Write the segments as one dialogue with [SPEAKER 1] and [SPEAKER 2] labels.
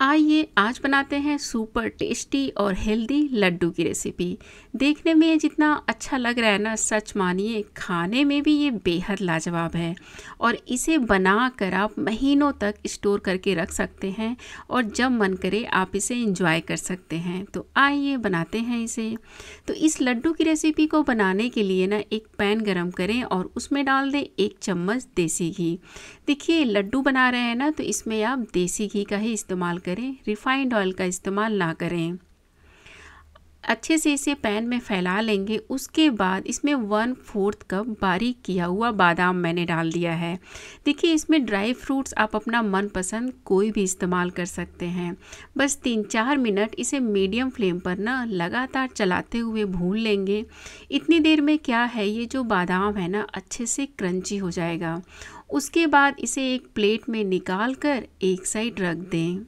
[SPEAKER 1] आइए आज बनाते हैं सुपर टेस्टी और हेल्दी लड्डू की रेसिपी देखने में ये जितना अच्छा लग रहा है ना सच मानिए खाने में भी ये बेहद लाजवाब है और इसे बना कर आप महीनों तक स्टोर करके रख सकते हैं और जब मन करे आप इसे इंजॉय कर सकते हैं तो आइए बनाते हैं इसे तो इस लड्डू की रेसिपी को बनाने के लिए ना एक पैन गरम करें और उसमें डाल दें एक चम्मच देसी घी देखिए लड्डू बना रहे हैं ना तो इसमें आप देसी घी का ही इस्तेमाल करें रिफाइंड ऑयल का इस्तेमाल ना करें अच्छे से इसे पैन में फैला लेंगे उसके बाद इसमें वन फोर्थ कप बारीक किया हुआ बादाम मैंने डाल दिया है देखिए इसमें ड्राई फ्रूट्स आप अपना मनपसंद कोई भी इस्तेमाल कर सकते हैं बस तीन चार मिनट इसे मीडियम फ्लेम पर ना लगातार चलाते हुए भून लेंगे इतनी देर में क्या है ये जो बादाम है ना अच्छे से क्रंची हो जाएगा उसके बाद इसे एक प्लेट में निकाल कर एक साइड रख दें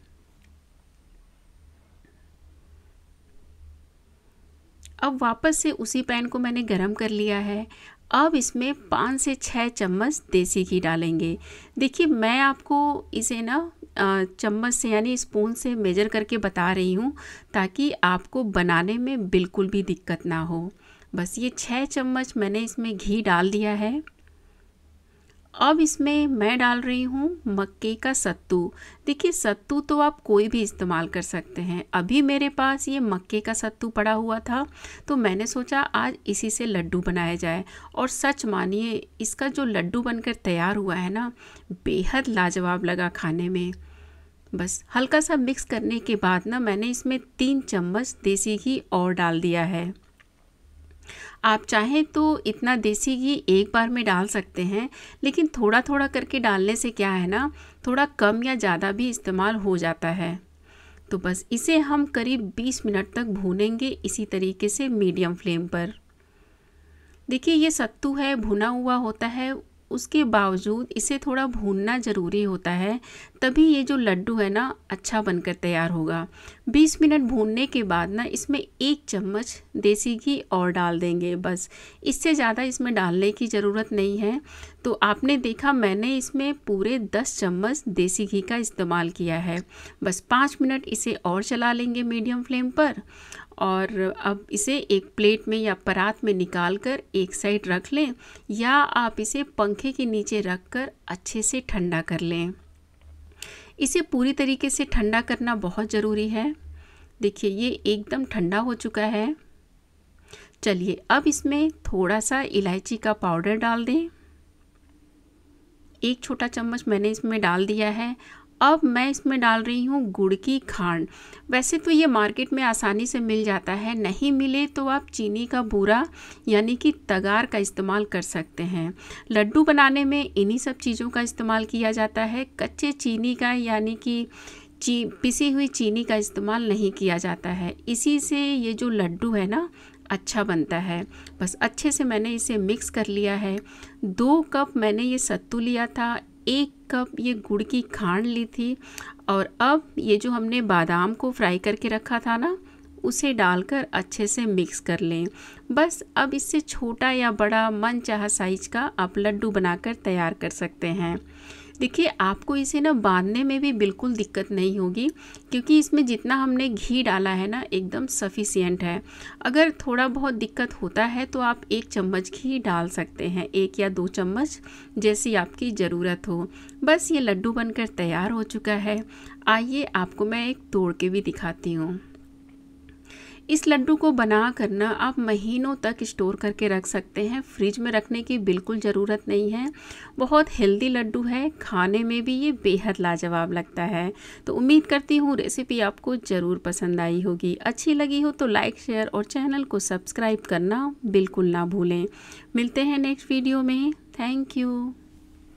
[SPEAKER 1] अब वापस से उसी पैन को मैंने गरम कर लिया है अब इसमें पाँच से छः चम्मच देसी घी डालेंगे देखिए मैं आपको इसे ना चम्मच से यानी स्पून से मेजर करके बता रही हूँ ताकि आपको बनाने में बिल्कुल भी दिक्कत ना हो बस ये छः चम्मच मैंने इसमें घी डाल दिया है अब इसमें मैं डाल रही हूँ मक्के का सत्तू देखिए सत्तू तो आप कोई भी इस्तेमाल कर सकते हैं अभी मेरे पास ये मक्के का सत्तू पड़ा हुआ था तो मैंने सोचा आज इसी से लड्डू बनाया जाए और सच मानिए इसका जो लड्डू बनकर तैयार हुआ है ना बेहद लाजवाब लगा खाने में बस हल्का सा मिक्स करने के बाद ना मैंने इसमें तीन चम्मच देसी घी और डाल दिया है आप चाहें तो इतना देसी घी एक बार में डाल सकते हैं लेकिन थोड़ा थोड़ा करके डालने से क्या है ना थोड़ा कम या ज़्यादा भी इस्तेमाल हो जाता है तो बस इसे हम करीब 20 मिनट तक भूनेंगे इसी तरीके से मीडियम फ्लेम पर देखिए ये सत्तू है भुना हुआ होता है उसके बावजूद इसे थोड़ा भूनना ज़रूरी होता है तभी ये जो लड्डू है ना अच्छा बनकर तैयार होगा 20 मिनट भूनने के बाद ना इसमें एक चम्मच देसी घी और डाल देंगे बस इससे ज़्यादा इसमें डालने की ज़रूरत नहीं है तो आपने देखा मैंने इसमें पूरे 10 चम्मच देसी घी का इस्तेमाल किया है बस पाँच मिनट इसे और चला लेंगे मीडियम फ्लेम पर और अब इसे एक प्लेट में या परात में निकाल कर एक साइड रख लें या आप इसे पंखे के नीचे रख कर अच्छे से ठंडा कर लें इसे पूरी तरीके से ठंडा करना बहुत ज़रूरी है देखिए ये एकदम ठंडा हो चुका है चलिए अब इसमें थोड़ा सा इलायची का पाउडर डाल दें एक छोटा चम्मच मैंने इसमें डाल दिया है अब मैं इसमें डाल रही हूँ गुड़ की खांड वैसे तो ये मार्केट में आसानी से मिल जाता है नहीं मिले तो आप चीनी का बूरा यानी कि तगार का इस्तेमाल कर सकते हैं लड्डू बनाने में इन्हीं सब चीज़ों का इस्तेमाल किया जाता है कच्चे चीनी का यानी कि ची पिसी हुई चीनी का इस्तेमाल नहीं किया जाता है इसी से ये जो लड्डू है ना अच्छा बनता है बस अच्छे से मैंने इसे मिक्स कर लिया है दो कप मैंने ये सत्तू लिया था एक कप ये गुड़ की खांड ली थी और अब ये जो हमने बादाम को फ्राई करके रखा था ना उसे डालकर अच्छे से मिक्स कर लें बस अब इससे छोटा या बड़ा मन चाह साइज का आप लड्डू बनाकर तैयार कर सकते हैं देखिए आपको इसे ना बांधने में भी बिल्कुल दिक्कत नहीं होगी क्योंकि इसमें जितना हमने घी डाला है ना एकदम सफिशियंट है अगर थोड़ा बहुत दिक्कत होता है तो आप एक चम्मच घी डाल सकते हैं एक या दो चम्मच जैसी आपकी ज़रूरत हो बस ये लड्डू बनकर तैयार हो चुका है आइए आपको मैं एक तोड़ के भी दिखाती हूँ इस लड्डू को बना करना आप महीनों तक स्टोर करके रख सकते हैं फ्रिज में रखने की बिल्कुल ज़रूरत नहीं है बहुत हेल्दी लड्डू है खाने में भी ये बेहद लाजवाब लगता है तो उम्मीद करती हूँ रेसिपी आपको ज़रूर पसंद आई होगी अच्छी लगी हो तो लाइक शेयर और चैनल को सब्सक्राइब करना बिल्कुल ना भूलें मिलते हैं नेक्स्ट वीडियो में थैंक यू